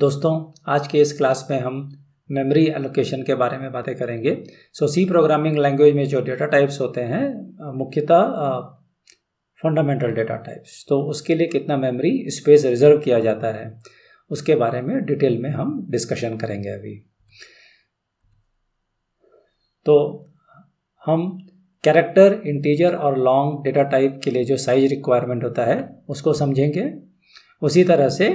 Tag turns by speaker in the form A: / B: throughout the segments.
A: दोस्तों आज के इस क्लास में हम मेमोरी एलोकेशन के बारे में बातें करेंगे सो सी प्रोग्रामिंग लैंग्वेज में जो डेटा टाइप्स होते हैं मुख्यतः फंडामेंटल डेटा टाइप्स तो उसके लिए कितना मेमोरी स्पेस रिजर्व किया जाता है उसके बारे में डिटेल में हम डिस्कशन करेंगे अभी तो हम कैरेक्टर इंटीजर और लॉन्ग डेटा टाइप के लिए जो साइज रिक्वायरमेंट होता है उसको समझेंगे उसी तरह से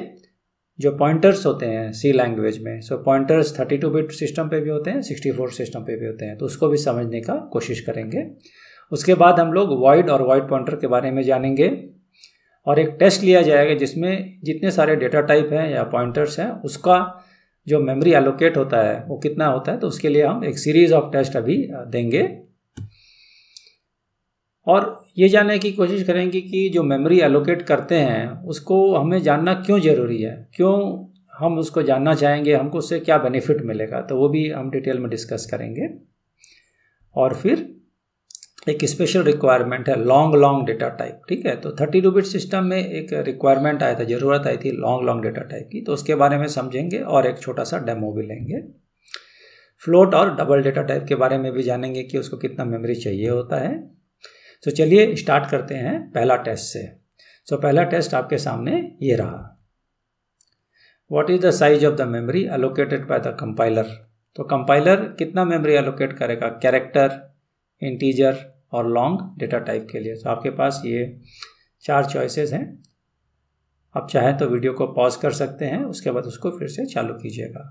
A: जो पॉइंटर्स होते हैं सी लैंग्वेज में सो पॉइंटर्स 32 बिट सिस्टम पे भी होते हैं 64 सिस्टम पे भी होते हैं तो उसको भी समझने का कोशिश करेंगे उसके बाद हम लोग वाइड और वाइड पॉइंटर के बारे में जानेंगे और एक टेस्ट लिया जाएगा जिसमें जितने सारे डेटा टाइप हैं या पॉइंटर्स हैं उसका जो मेमोरी एलोकेट होता है वो कितना होता है तो उसके लिए हम एक सीरीज ऑफ टेस्ट अभी देंगे और ये जानने की कोशिश करेंगे कि जो मेमोरी एलोकेट करते हैं उसको हमें जानना क्यों ज़रूरी है क्यों हम उसको जानना चाहेंगे हमको उससे क्या बेनिफिट मिलेगा तो वो भी हम डिटेल में डिस्कस करेंगे और फिर एक स्पेशल रिक्वायरमेंट है लॉन्ग लॉन्ग डेटा टाइप ठीक है तो थर्टी टू बिट सिस्टम में एक रिक्वायरमेंट आया था ज़रूरत आई थी लॉन्ग लॉन्ग डेटा टाइप की तो उसके बारे में समझेंगे और एक छोटा सा डेमो भी लेंगे फ्लोट और डबल डेटा टाइप के बारे में भी जानेंगे कि उसको कितना मेमोरी चाहिए होता है तो चलिए स्टार्ट करते हैं पहला टेस्ट से सो so, पहला टेस्ट आपके सामने ये रहा what is the size of the memory allocated by the compiler तो कंपाइलर कितना मेमोरी अलोकेट करेगा कैरेक्टर इंटीजर और लॉन्ग डेटा टाइप के लिए तो आपके पास ये चार चॉइसेस हैं आप चाहें तो वीडियो को पॉज कर सकते हैं उसके बाद उसको फिर से चालू कीजिएगा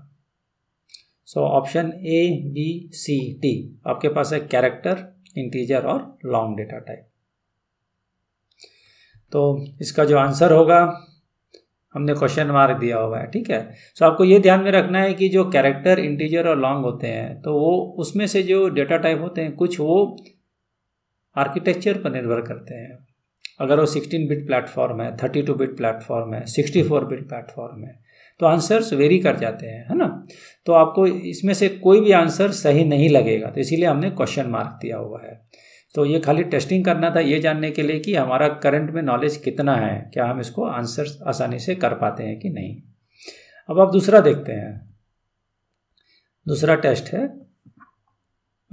A: so option A B C D आपके पास है कैरेक्टर इंटीजर और लॉन्ग डेटा टाइप तो इसका जो आंसर होगा हमने क्वेश्चन मार्क दिया हुआ है ठीक है सो आपको ये ध्यान में रखना है कि जो कैरेक्टर इंटीजर और लॉन्ग होते हैं तो वो उसमें से जो डेटा टाइप होते हैं कुछ वो आर्किटेक्चर पर निर्भर करते हैं अगर वो 16 बिट प्लेटफॉर्म है 32 बिट प्लेटफॉर्म है 64 बिट प्लेटफॉर्म है तो आंसर्स वेरी कर जाते हैं है ना तो आपको इसमें से कोई भी आंसर सही नहीं लगेगा तो इसीलिए हमने क्वेश्चन मार्क दिया हुआ है तो ये खाली टेस्टिंग करना था ये जानने के लिए कि हमारा करंट में नॉलेज कितना है क्या हम इसको आंसर आसानी से कर पाते हैं कि नहीं अब आप दूसरा देखते हैं दूसरा टेस्ट है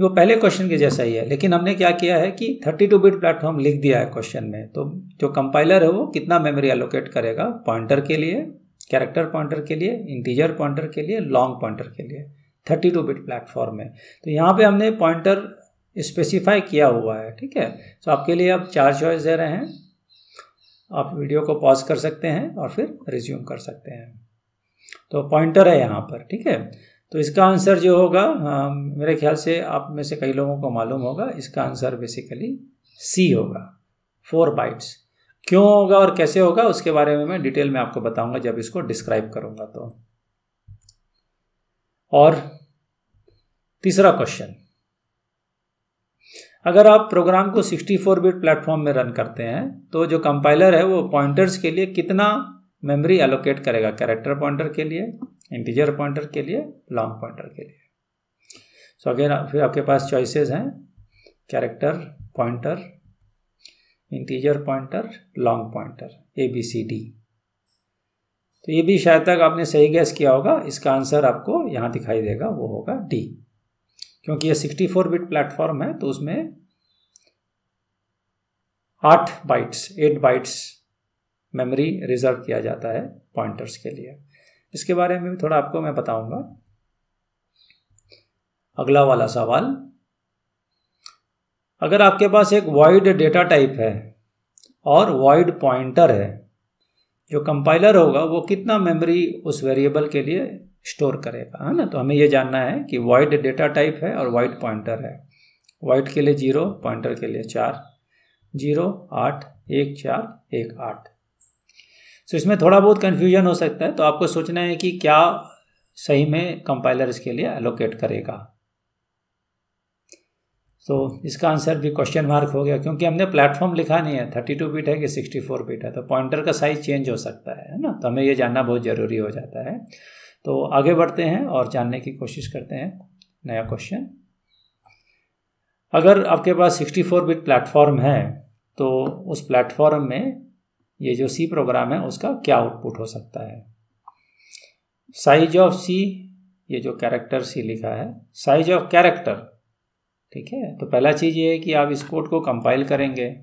A: वो पहले क्वेश्चन के जैसा ही है लेकिन हमने क्या किया है कि 32 बिट प्लेटफॉर्म लिख दिया है क्वेश्चन में तो जो कंपाइलर है वो कितना मेमोरी एलोकेट करेगा पॉइंटर के लिए कैरेक्टर पॉइंटर के लिए इंटीजर पॉइंटर के लिए लॉन्ग पॉइंटर के लिए थर्टी टू बिट प्लेटफॉर्म है तो यहाँ पे हमने पॉइंटर स्पेसिफाई किया हुआ है ठीक है तो आपके लिए आप चार चॉइस दे रहे हैं आप वीडियो को पॉज कर सकते हैं और फिर रिज्यूम कर सकते हैं तो पॉइंटर है यहाँ पर ठीक है तो इसका आंसर जो होगा आ, मेरे ख्याल से आप में से कई लोगों को मालूम होगा इसका आंसर बेसिकली सी होगा फोर बाइट्स क्यों होगा और कैसे होगा उसके बारे में मैं डिटेल में आपको बताऊंगा जब इसको डिस्क्राइब करूंगा तो और तीसरा क्वेश्चन अगर आप प्रोग्राम को 64 बिट प्लेटफॉर्म में रन करते हैं तो जो कंपाइलर है वो पॉइंटर्स के लिए कितना मेमोरी एलोकेट करेगा कैरेक्टर पॉइंटर के लिए इंटीजर पॉइंटर के लिए लॉन्ग पॉइंटर के लिए सो so, अगेन फिर आपके पास चॉइसेस हैं character pointer integer pointer long pointer A B C D तो ये भी शायद तक आपने सही गैस किया होगा इसका आंसर आपको यहाँ दिखाई देगा वो होगा डी क्योंकि ये 64 बिट प्लेटफॉर्म है तो उसमें आठ bytes eight bytes memory reserve किया जाता है पॉइंटर्स के लिए इसके बारे में भी थोड़ा आपको मैं बताऊंगा अगला वाला सवाल अगर आपके पास एक वाइड डेटा टाइप है और वाइड पॉइंटर है जो कंपाइलर होगा वो कितना मेमोरी उस वेरिएबल के लिए स्टोर करेगा है ना तो हमें ये जानना है कि वाइड डेटा टाइप है और वाइड पॉइंटर है वाइड के लिए जीरो पॉइंटर के लिए चार जीरो आठ एक चार एक आठ सो इसमें थोड़ा बहुत कन्फ्यूजन हो सकता है तो आपको सोचना है कि क्या सही में कंपाइलर इसके लिए एलोकेट करेगा तो इसका आंसर भी क्वेश्चन मार्क हो गया क्योंकि हमने प्लेटफॉर्म लिखा नहीं है थर्टी टू बीट है कि सिक्सटी फोर बीट है तो पॉइंटर का साइज चेंज हो सकता है ना तो हमें यह जानना बहुत ज़रूरी हो जाता है तो आगे बढ़ते हैं और जानने की कोशिश करते हैं नया क्वेश्चन अगर आपके पास सिक्सटी फोर बिट प्लेटफॉर्म है तो उस प्लेटफॉर्म में ये जो सी प्रोग्राम है उसका क्या आउटपुट हो सकता है साइज ऑफ सी ये जो कैरेक्टर सी लिखा है साइज ऑफ कैरेक्टर ठीक है तो पहला चीज़ ये है कि आप इस कोड को कंपाइल करेंगे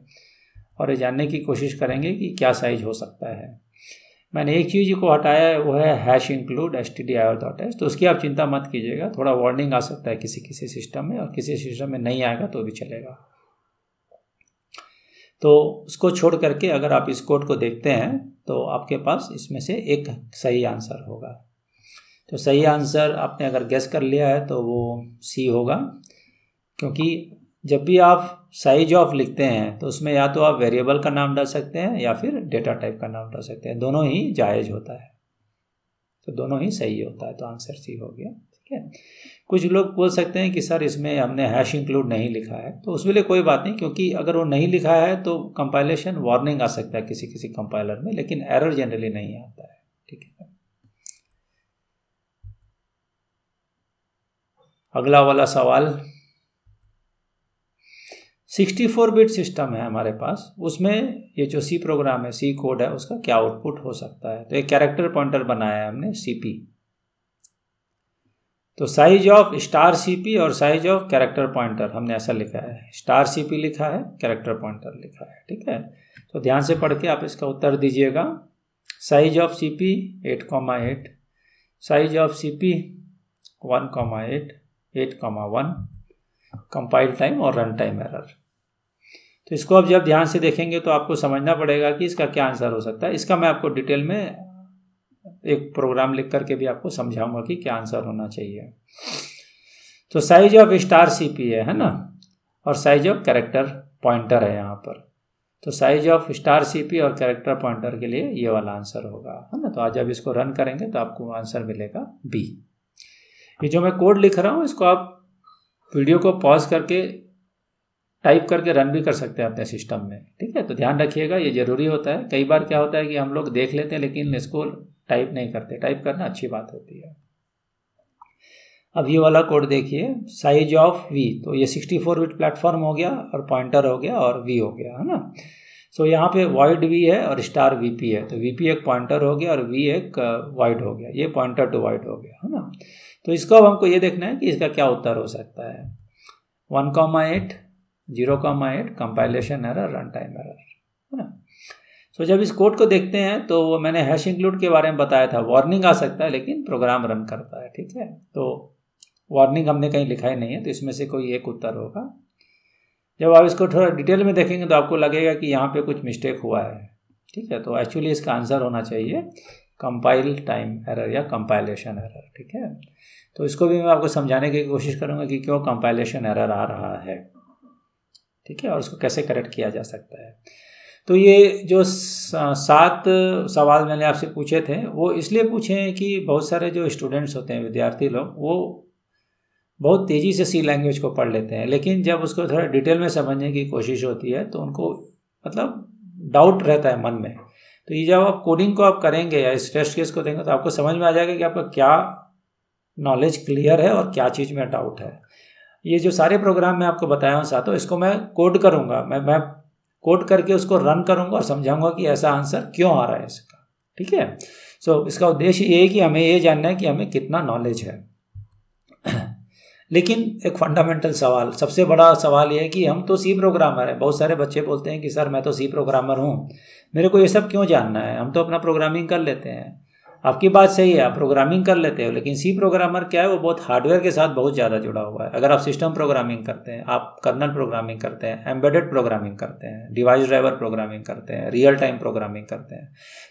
A: और ये जानने की कोशिश करेंगे कि क्या साइज हो सकता है मैंने एक चीज़ को हटाया है वो है hash include S T D I dot H तो उसकी आप चिंता मत कीजिएगा थोड़ा वार्निंग आ सकता है किसी किसी सिस्टम में और किसी सिस्टम में नहीं आएगा तो भी चलेगा तो उसको छोड़ करके अगर आप इस कोड को देखते हैं तो आपके पास इसमें से एक सही आंसर होगा तो सही आंसर आपने अगर गेस कर लिया है तो वो सी होगा क्योंकि जब भी आप साइज ऑफ लिखते हैं तो उसमें या तो आप वेरिएबल का नाम डाल सकते हैं या फिर डेटा टाइप का नाम डाल सकते हैं दोनों ही जायज होता है तो दोनों ही सही होता है तो आंसर सी हो गया ठीक है कुछ लोग बोल सकते हैं कि सर इसमें हमने हैश इंक्लूड नहीं लिखा है तो उस लिए कोई बात नहीं क्योंकि अगर वो नहीं लिखा है तो कंपाइलेशन वार्निंग आ सकता है किसी किसी कंपाइलर में लेकिन एरर जनरली नहीं आता है ठीक है अगला वाला सवाल सिक्सटी फोर बिट सिस्टम है हमारे पास उसमें ये जो सी प्रोग्राम है सी कोड है उसका क्या आउटपुट हो सकता है तो एक कैरेक्टर पॉइंटर बनाया है हमने पी तो साइज ऑफ स्टार पी और साइज ऑफ कैरेक्टर पॉइंटर हमने ऐसा लिखा है स्टार पी लिखा है कैरेक्टर पॉइंटर लिखा है ठीक है तो ध्यान से पढ़ के आप इसका उत्तर दीजिएगा size of C P eight comma eight size of C P one comma eight eight comma one compile time और रन टाइम एरर तो इसको आप जब ध्यान से देखेंगे तो आपको समझना पड़ेगा कि इसका क्या आंसर हो सकता है इसका मैं आपको डिटेल में एक प्रोग्राम लिख करके भी आपको समझाऊंगा कि क्या आंसर होना चाहिए तो size of star C P है ना और साइज ऑफ कैरेक्टर पॉइंटर है यहाँ पर तो साइज ऑफ स्टार सी और कैरेक्टर पॉइंटर के लिए ये वाला आंसर होगा है ना तो आज जब इसको रन करेंगे तो आपको आंसर मिलेगा बी ये जो मैं कोड लिख रहा हूँ इसको आप वीडियो को पॉज करके टाइप करके रन भी कर सकते हैं अपने सिस्टम में ठीक है तो ध्यान रखिएगा ये ज़रूरी होता है कई बार क्या होता है कि हम लोग देख लेते हैं लेकिन इसको टाइप नहीं करते टाइप करना अच्छी बात होती है अब ये वाला कोड देखिए साइज ऑफ वी तो ये 64 बिट प्लेटफॉर्म हो गया और पॉइंटर हो गया और वी हो गया है ना सो so, यहाँ पे वाइड वी है और स्टार वी पी है तो वी पी एक पॉइंटर हो गया और वी एक वाइड uh, हो गया ये पॉइंटर टू वाइड हो गया है ना तो इसको अब हमको ये देखना है कि इसका क्या उत्तर हो सकता है one comma eight zero comma eight compilation error run time error है ना सो जब इस कोड को देखते हैं तो वो मैंने हैश इंक्लूड के बारे में बताया था वार्निंग आ सकता है लेकिन प्रोग्राम रन करता है ठीक है तो वार्निंग हमने कहीं लिखा ही नहीं है तो इसमें से कोई एक उत्तर होगा जब आप इसको थोड़ा डिटेल में देखेंगे तो आपको लगेगा कि यहाँ पे कुछ मिस्टेक हुआ है ठीक है तो एक्चुअली इसका आंसर होना चाहिए कंपाइल टाइम एरर या कंपाइलेशन एरर ठीक है तो इसको भी मैं आपको समझाने की कोशिश करूँगा कि क्यों कंपाइलेशन एरर आ रहा है ठीक है और उसको कैसे करेक्ट किया जा सकता है तो ये जो सात सवाल मैंने आपसे पूछे थे वो इसलिए पूछे हैं कि बहुत सारे जो स्टूडेंट्स होते हैं विद्यार्थी लोग वो बहुत तेज़ी से सी लैंग्वेज को पढ़ लेते हैं लेकिन जब उसको थोड़ा डिटेल में समझने की कोशिश होती है तो उनको मतलब डाउट रहता है मन में तो ये जब आप कोडिंग को आप करेंगे या इस टेस्ट केस को देंगे तो आपको समझ में आ जाएगा कि आपका क्या नॉलेज क्लियर है और क्या चीज़ में डाउट है ये जो सारे प्रोग्राम मैं आपको बताया हूँ साथ इसको मैं कोड करूँगा मैं मैं कोड करके उसको रन करूँगा और समझाऊँगा कि ऐसा आंसर क्यों आ रहा है इसका ठीक है सो इसका उद्देश्य ये है कि हमें ये जानना है कि हमें कितना नॉलेज है लेकिन एक फंडामेंटल सवाल सबसे बड़ा सवाल यह है कि हम तो सी प्रोग्रामर हैं बहुत सारे बच्चे बोलते हैं कि सर मैं तो सी प्रोग्रामर हूँ मेरे को ये सब क्यों जानना है हम तो अपना प्रोग्रामिंग कर लेते हैं आपकी बात सही है आप प्रोग्रामिंग कर लेते हो लेकिन सी प्रोग्रामर क्या है वो बहुत हार्डवेयर के साथ बहुत ज़्यादा जुड़ा हुआ है अगर आप सिस्टम प्रोग्रामिंग करते हैं आप कर्नल प्रोग्रामिंग करते हैं एम्बेडेड प्रोग्रामिंग करते हैं डिवाइस ड्राइवर प्रोग्रामिंग करते हैं रियल टाइम प्रोग्रामिंग करते हैं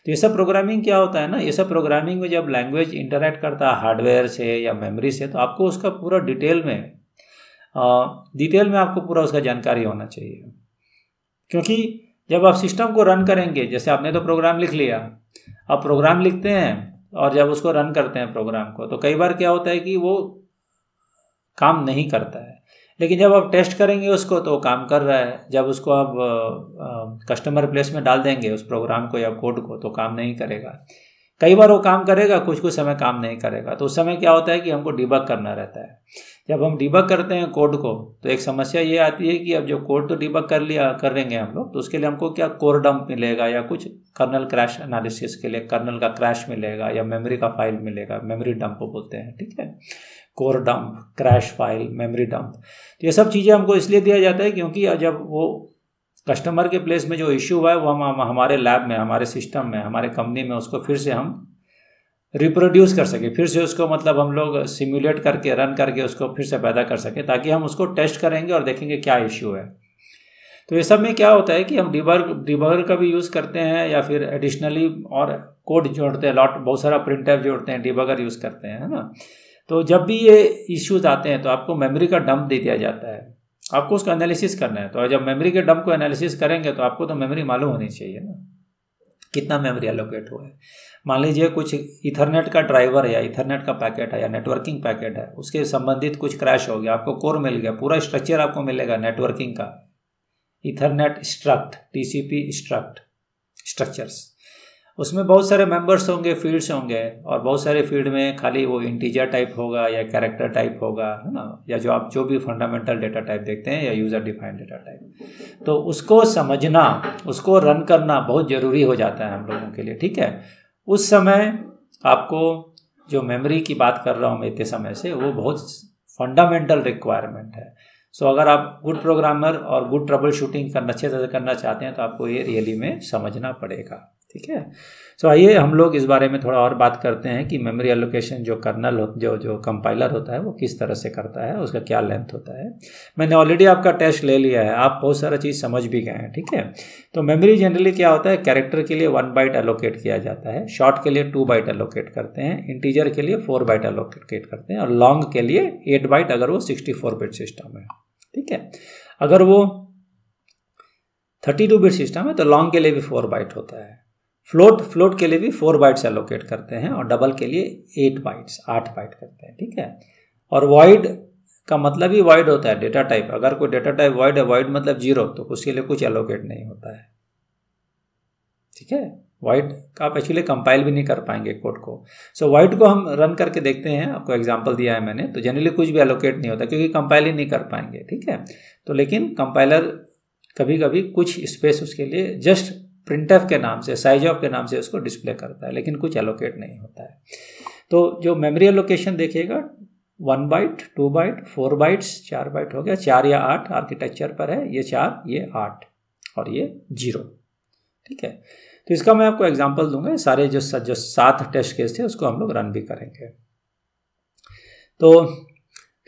A: तो ये सब प्रोग्रामिंग क्या होता है ना ये सब प्रोग्रामिंग में जब लैंग्वेज इंटरेक्ट करता है हार्डवेयर से या मेमरी से तो आपको उसका पूरा डिटेल में डिटेल में आपको पूरा उसका जानकारी होना चाहिए क्योंकि जब आप सिस्टम को रन करेंगे जैसे आपने तो प्रोग्राम लिख लिया अब प्रोग्राम लिखते हैं और जब उसको रन करते हैं प्रोग्राम को तो कई बार क्या होता है कि वो काम नहीं करता है लेकिन जब आप टेस्ट करेंगे उसको तो काम कर रहा है जब उसको आप कस्टमर प्लेस में डाल देंगे उस प्रोग्राम को या कोड को तो काम नहीं करेगा कई बार वो काम करेगा कुछ कुछ समय काम नहीं करेगा तो उस समय क्या होता है कि हमको डिबक करना रहता है जब हम डिबक करते हैं कोड को तो एक समस्या ये आती है कि अब जो कोड तो डिबक कर लिया करेंगे हम लोग तो उसके लिए हमको क्या कोर डंप मिलेगा या कुछ कर्नल क्रैश एनालिसिस के लिए कर्नल का क्रैश मिलेगा या मेमोरी का फाइल मिलेगा मेमोरी डंप बोलते हैं ठीक है core dump crash file memory dump तो ये सब चीज़ें हमको इसलिए दिया जाता है क्योंकि जब वो कस्टमर के प्लेस में जो इश्यू हुआ है वो हम हमारे लैब में हमारे सिस्टम में हमारे कंपनी में उसको फिर से हम रिप्रोड्यूस कर सके फिर से उसको मतलब हम लोग सिम्यूलेट करके रन करके उसको फिर से पैदा कर सकें ताकि हम उसको टेस्ट करेंगे और देखेंगे क्या इश्यू है तो ये सब में क्या होता है कि हम डिबर डिबर का भी यूज़ करते हैं या फिर एडिशनली और कोड जोड़ते हैं लॉट बहुत सारा प्रिंटर जोड़ते हैं डिबगर यूज़ करते हैं है ना तो जब भी ये इश्यूज आते हैं तो आपको मेमोरी का डंप दे दिया जाता है आपको उसका एनालिसिस करना है तो जब मेमोरी के डंप को एनालिसिस करेंगे तो आपको तो मेमोरी मालूम होनी चाहिए ना कितना मेमोरी एलोकेट हुआ है मान लीजिए कुछ इथरनेट का ड्राइवर है या इथरनेट का पैकेट है या नेटवर्किंग पैकेट है उसके संबंधित कुछ क्रैश हो गया आपको कोर मिल गया पूरा स्ट्रक्चर आपको मिलेगा नेटवर्किंग का ethernet struct P struct structures उसमें बहुत सारे मेंबर्स होंगे फील्ड्स होंगे और बहुत सारे फील्ड में खाली वो इंटीजर टाइप होगा या कैरेक्टर टाइप होगा है ना या जो आप जो भी फंडामेंटल डेटा टाइप देखते हैं या यूज़र डिफाइंड डेटा टाइप तो उसको समझना उसको रन करना बहुत ज़रूरी हो जाता है हम लोगों के लिए ठीक है उस समय आपको जो मेमोरी की बात कर रहा हूँ मैं इतने समय से वो बहुत फंडामेंटल रिक्वायरमेंट है सो so, अगर आप गुड प्रोग्रामर और गुड ट्रबल शूटिंग करना अच्छे तरह से करना चाहते हैं तो आपको ये रियली में समझना पड़ेगा ठीक है सो आइए हम लोग इस बारे में थोड़ा और बात करते हैं कि मेमोरी एलोकेशन जो कर्नल हो जो जो कंपाइलर होता है वो किस तरह से करता है उसका क्या लेंथ होता है मैंने ऑलरेडी आपका टेस्ट ले लिया है आप बहुत सारा चीज़ समझ भी गए हैं ठीक है तो मेमोरी जनरली क्या होता है कैरेक्टर के लिए वन बाइट एलोकेट किया जाता है शॉर्ट के लिए टू बाइट एलोकेट करते हैं इंटीजर के लिए फोर बाइट एलोकेट करते हैं और लॉन्ग के लिए एट बाइट अगर वो सिक्सटी फोर बिट सिस्टम है ठीक है अगर वो थर्टी टू बिट सिस्टम है तो लॉन्ग के लिए भी फोर बाइट होता है फ्लोट फ्लोट के लिए भी फोर बाइट्स एलोकेट करते हैं और डबल के लिए एट बाइट्स आठ बाइट करते हैं ठीक है और वाइड का मतलब ही वाइड होता है डेटा टाइप अगर कोई डेटा टाइप वाइड है वाइड मतलब जीरो तो उसके लिए कुछ एलोकेट नहीं होता है ठीक है वाइड आप एक्चुअली कंपाइल भी नहीं कर पाएंगे कोड को सो so, वाइड को हम रन करके देखते हैं आपको एग्जाम्पल दिया है मैंने तो जनरली कुछ भी एलोकेट नहीं होता क्योंकि कंपाइल ही नहीं कर पाएंगे ठीक है तो लेकिन कंपाइलर कभी कभी कुछ स्पेस उसके लिए जस्ट प्रिंट के नाम से साइज ऑफ के नाम से उसको डिस्प्ले करता है लेकिन कुछ एलोकेट नहीं होता है तो जो मेमोरी एलोकेशन देखिएगा one byte two byte four bytes चार बाइट हो गया चार या आठ आर्किटेक्चर पर है ये चार ये आठ और ये जीरो ठीक है तो इसका मैं आपको एग्जाम्पल दूंगा सारे जो जो सात टेस्ट केस थे उसको हम लोग रन भी करेंगे तो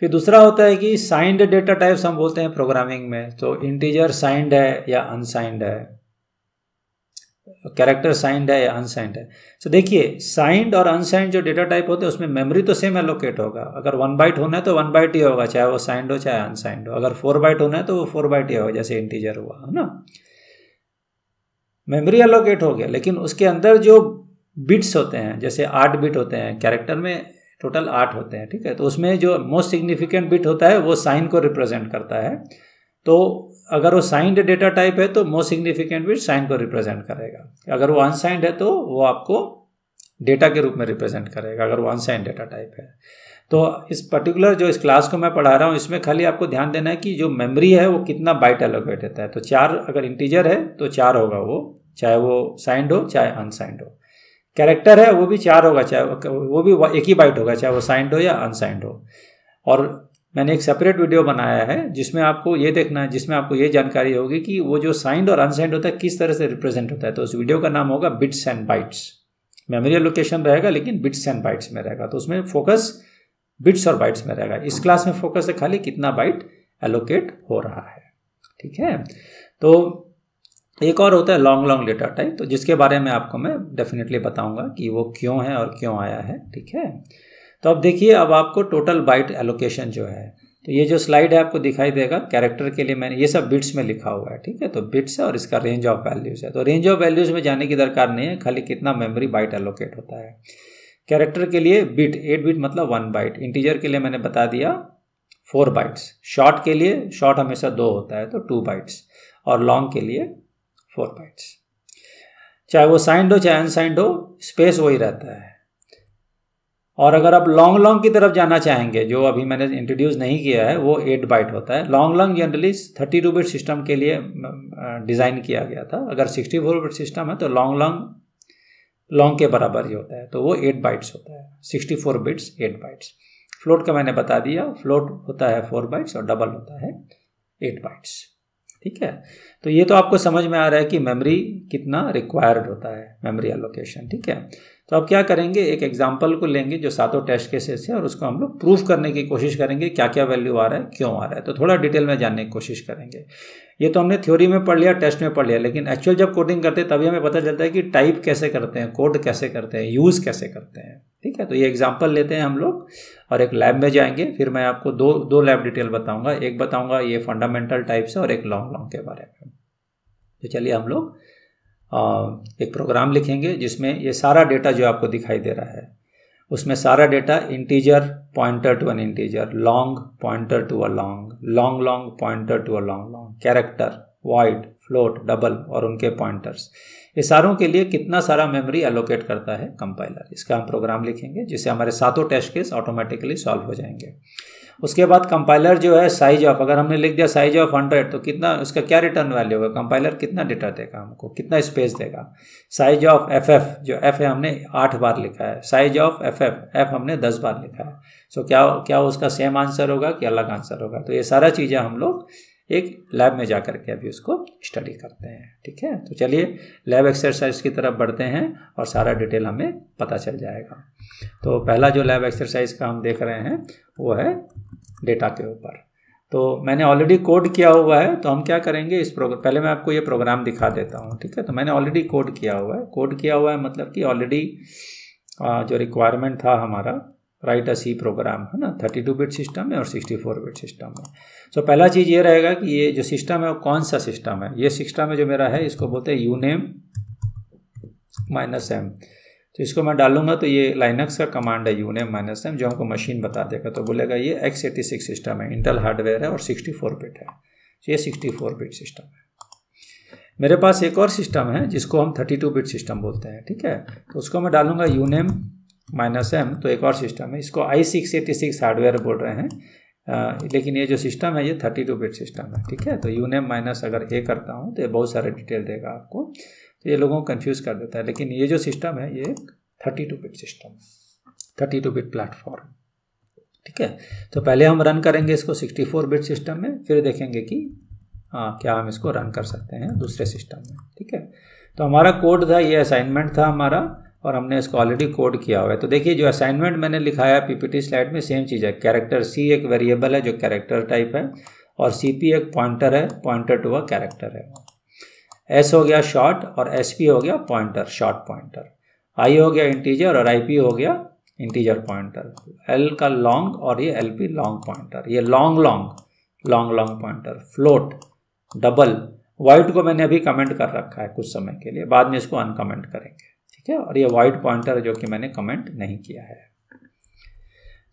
A: फिर दूसरा होता है कि साइंड डेटा टाइप्स हम बोलते हैं प्रोग्रामिंग में तो इंटीजर साइंड है या अनसाइंड है कैरेक्टर साइंड है या अनसाइंड है तो देखिए साइंड और अनसाइंड जो डेटा टाइप होते हैं उसमें मेमोरी तो सेम एलोकेट होगा अगर वन बाइट होना है तो वन बाइट ही होगा चाहे वो साइंड हो चाहे अनसाइंड हो अगर फोर बाइट होना है तो वो फोर बाइट ही होगा जैसे इंटीजर हुआ है ना मेमोरी एलोकेट हो गया लेकिन उसके अंदर जो बिट्स होते हैं जैसे आठ बिट होते हैं कैरेक्टर में टोटल आठ होते हैं ठीक है तो उसमें जो मोस्ट सिग्निफिकेंट बिट होता है वो साइन को रिप्रेजेंट करता है तो अगर वो साइंड डेटा टाइप है तो मोस्ट सिग्निफिकेंट बिट साइन को रिप्रेजेंट करेगा अगर वो अनसाइंड है तो वो आपको डेटा के रूप में रिप्रेजेंट करेगा अगर वो अनसाइंड डेटा टाइप है तो इस पर्टिकुलर जो इस क्लास को मैं पढ़ा रहा हूँ इसमें खाली आपको ध्यान देना है कि जो मेमोरी है वो कितना बाइट एलोकेट रहता है तो चार अगर इंटीजर है तो चार होगा वो चाहे वो साइंड हो चाहे अनसाइंड हो कैरेक्टर है वो भी चार होगा चाहे वो भी एक ही बाइट होगा चाहे वो साइंड हो या अनसाइंड हो और मैंने एक सेपरेट वीडियो बनाया है जिसमें आपको ये देखना है जिसमें आपको ये जानकारी होगी कि वो जो साइंड और अनसाइंड होता है किस तरह से रिप्रेजेंट होता है तो उस वीडियो का नाम होगा bits and bytes memory location रहेगा लेकिन बिट्स एंड बाइट्स में रहेगा तो उसमें फोकस बिट्स और बाइट्स में रहेगा इस क्लास में फोकस है खाली कितना बाइट एलोकेट हो रहा है ठीक है तो एक और होता है लॉन्ग लॉन्ग लेटर टाइप तो जिसके बारे में आपको मैं डेफिनेटली बताऊंगा कि वो क्यों है और क्यों आया है ठीक है तो अब देखिए अब आपको टोटल बाइट एलोकेशन जो है तो ये जो स्लाइड है आपको दिखाई देगा कैरेक्टर के लिए मैंने ये सब बिट्स में लिखा हुआ है ठीक है तो बिट्स है और इसका रेंज ऑफ वैल्यूज़ है तो रेंज ऑफ वैल्यूज़ में जाने की दरकार नहीं है खाली कितना मेमोरी बाइट एलोकेट होता है कैरेक्टर के लिए बिट एट बिट मतलब वन बाइट इंटीजर के लिए मैंने बता दिया फोर बाइट्स शॉर्ट के लिए शॉर्ट हमेशा दो होता है तो टू बाइट्स और लॉन्ग के लिए फोर बाइट्स चाहे वो साइंड हो चाहे अनसाइंड हो स्पेस वही रहता है और अगर आप लॉन्ग लॉन्ग की तरफ जाना चाहेंगे जो अभी मैंने इंट्रोड्यूस नहीं किया है वो एट बाइट होता है long long generally thirty two bit system के लिए डिज़ाइन किया गया था अगर सिक्सटी फोर बिट सिस्टम है तो लॉन्ग लॉन्ग लॉन्ग के बराबर ही होता है तो वो एट बाइट्स होता है sixty four bits eight bytes float का मैंने बता दिया फ्लोट होता है फोर बाइट्स और डबल होता है एट बाइट्स ठीक है तो ये तो आपको समझ में आ रहा है कि मेमोरी कितना रिक्वायर्ड होता है मेमोरी एलोकेशन ठीक है तो अब क्या करेंगे एक एग्जाम्पल को लेंगे जो सातों टेस्ट केसेस है और उसको हम लोग प्रूफ करने की कोशिश करेंगे क्या क्या वैल्यू आ रहा है क्यों आ रहा है तो थोड़ा डिटेल में जानने की कोशिश करेंगे ये तो हमने थ्योरी में पढ़ लिया टेस्ट में पढ़ लिया लेकिन एक्चुअल जब कोडिंग करते हैं तभी हमें पता चलता है कि टाइप कैसे करते हैं कोड कैसे करते हैं यूज़ कैसे करते हैं ठीक है तो ये एग्जाम्पल लेते हैं हम लोग और एक लैब में जाएंगे फिर मैं आपको दो दो लैब डिटेल बताऊंगा एक बताऊंगा ये फंडामेंटल टाइप्स है और एक लॉन्ग लॉन्ग के बारे में तो चलिए हम लोग एक प्रोग्राम लिखेंगे जिसमें ये सारा डेटा जो आपको दिखाई दे रहा है उसमें सारा data integer pointer to an integer long pointer to a long long long pointer to a long long character void float double और उनके पॉइंटर्स ये सारों के लिए कितना सारा मेमोरी एलोकेट करता है कंपाइलर इसका हम प्रोग्राम लिखेंगे जिससे हमारे सातों टेस्ट केस ऑटोमेटिकली सॉल्व हो जाएंगे उसके बाद कंपाइलर जो है साइज ऑफ अगर हमने लिख दिया साइज ऑफ हंड्रेड तो कितना उसका क्या रिटर्न वैल्यू होगा कंपाइलर कितना डेटा देगा हमको कितना स्पेस देगा साइज ऑफ एफ एफ जो एफ है हमने आठ बार लिखा है size of F F F हमने दस बार लिखा है सो so, क्या क्या उसका सेम आंसर होगा कि अलग आंसर होगा तो ये सारा चीज़ें हम लोग एक लैब में जा कर के अभी उसको स्टडी करते हैं ठीक है तो चलिए लैब एक्सरसाइज की तरफ बढ़ते हैं और सारा डिटेल हमें पता चल जाएगा तो पहला जो लैब एक्सरसाइज का हम देख रहे हैं वो है डेटा के ऊपर तो मैंने ऑलरेडी कोड किया हुआ है तो हम क्या करेंगे इस प्रोग्राम पहले मैं आपको ये प्रोग्राम दिखा देता हूँ ठीक है तो मैंने ऑलरेडी कोड किया हुआ है कोड किया हुआ है मतलब कि ऑलरेडी जो रिक्वायरमेंट था हमारा राइट अ सी प्रोग्राम है ना 32 बिट सिस्टम है और 64 बिट सिस्टम है सो so, पहला चीज़ ये रहेगा कि ये जो सिस्टम है वो कौन सा सिस्टम है ये सिस्टम है जो मेरा है इसको बोलते हैं यू नेम माइनस एम तो इसको मैं डालूंगा तो ये लाइनक्स का कमांड है यूनेम माइनस एम जो हमको मशीन बता देगा तो बोलेगा ये एक्स एटी सिक्स सिस्टम है इंटल हार्डवेयर है और सिक्सटी फोर बिट है तो ये सिक्सटी फोर बिट सिस्टम है मेरे पास एक और सिस्टम है जिसको हम थर्टी टू बिट सिस्टम बोलते हैं ठीक है तो उसको मैं डालूंगा यूनेम माइनस एम तो एक और सिस्टम है इसको I six eighty six hardware बोल रहे हैं आ, लेकिन ये जो सिस्टम है ये थर्टी टू बिट सिस्टम है ठीक है तो यू नेम माइनस अगर ए करता हूँ तो ये बहुत सारे डिटेल देगा आपको तो ये लोगों को कन्फ्यूज़ कर देता है लेकिन ये जो सिस्टम है ये thirty two bit system thirty two bit platform ठीक है तो पहले हम रन करेंगे इसको सिक्सटी फोर बिट सिस्टम में फिर देखेंगे कि हाँ क्या हम इसको रन कर सकते हैं दूसरे सिस्टम में ठीक है तो हमारा कोड था ये असाइनमेंट था हमारा और हमने इसको ऑलरेडी कोड किया हुआ है तो देखिए जो असाइनमेंट मैंने लिखाया पीपीटी स्लाइड में सेम चीज़ है कैरेक्टर सी एक वेरिएबल है जो कैरेक्टर टाइप है और सी पी एक पॉइंटर है पॉइंटर टू अ कैरेक्टर है एस हो गया शॉर्ट और एस पी हो गया पॉइंटर शॉर्ट पॉइंटर आई हो गया इंटीजर और आई पी हो गया इंटीजर पॉइंटर एल का लॉन्ग और ये एल पी लॉन्ग पॉइंटर ये long long long long pointer float double void को मैंने अभी कमेंट कर रखा है कुछ समय के लिए बाद में इसको अनकमेंट करेंगे ठीक है और ये वाइट पॉइंटर जो कि मैंने कमेंट नहीं किया है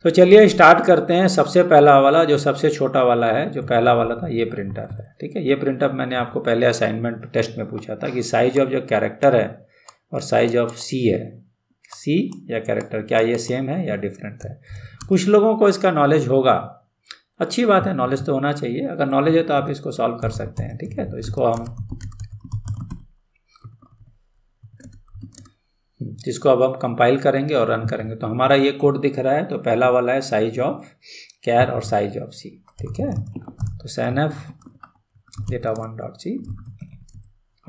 A: तो चलिए स्टार्ट करते हैं सबसे पहला वाला जो सबसे छोटा वाला है जो पहला वाला था ये प्रिंटर है ठीक है ये प्रिंटअप मैंने आपको पहले असाइनमेंट टेस्ट में पूछा था कि साइज ऑफ जो कैरेक्टर है और साइज ऑफ सी है सी या कैरेक्टर क्या ये सेम है या डिफरेंट है कुछ लोगों को इसका नॉलेज होगा अच्छी बात है नॉलेज तो होना चाहिए अगर नॉलेज है तो आप इसको सॉल्व कर सकते हैं ठीक है तो इसको हम जिसको अब हम कंपाइल करेंगे और रन करेंगे तो हमारा ये कोड दिख रहा है तो पहला वाला है साइज ऑफ कैर और साइज ऑफ सी ठीक है तो सैन एफ data one dot C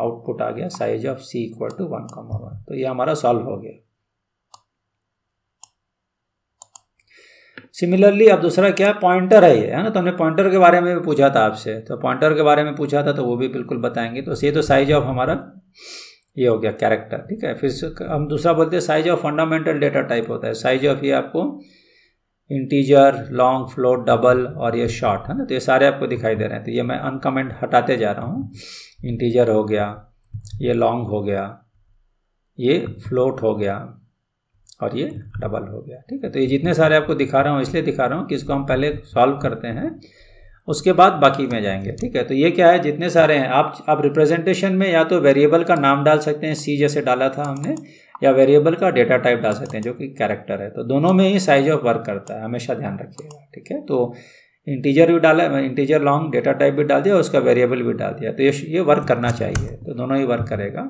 A: output आ गया size of C equal to one comma one तो ये हमारा सॉल्व हो गया सिमिलरली अब दूसरा क्या पॉइंटर है ये है ना तो हमने पॉइंटर के बारे में भी पूछा था आपसे तो पॉइंटर के बारे में पूछा था तो वो भी बिल्कुल बताएंगे तो ये तो साइज ऑफ हमारा ये हो गया कैरेक्टर ठीक है फिर हम दूसरा बोलते हैं size of fundamental data type होता है साइज ऑफ ये आपको इंटीजर लॉन्ग फ्लोट डबल और ये शॉर्ट है ना तो ये सारे आपको दिखाई दे रहे हैं तो ये मैं अनकमेंट हटाते जा रहा हूँ इंटीजर हो गया ये लॉन्ग हो गया ये फ्लोट हो गया और ये डबल हो गया ठीक है तो ये जितने सारे आपको दिखा रहा हूँ इसलिए दिखा रहा हूँ कि इसको हम पहले सॉल्व करते हैं उसके बाद बाकी में जाएंगे ठीक है तो ये क्या है जितने सारे हैं आप आप रिप्रेजेंटेशन में या तो वेरिएबल का नाम डाल सकते हैं सी जैसे डाला था हमने या वेरिएबल का डेटा टाइप डाल सकते हैं जो कि कैरेक्टर है तो दोनों में ही साइज ऑफ वर्क करता है हमेशा ध्यान रखिएगा ठीक है तो इंटीजर भी डाला इंटीजर लॉन्ग डेटा टाइप भी डाल दिया उसका वेरिएबल भी डाल दिया तो ये ये वर्क करना चाहिए तो दोनों ही वर्क करेगा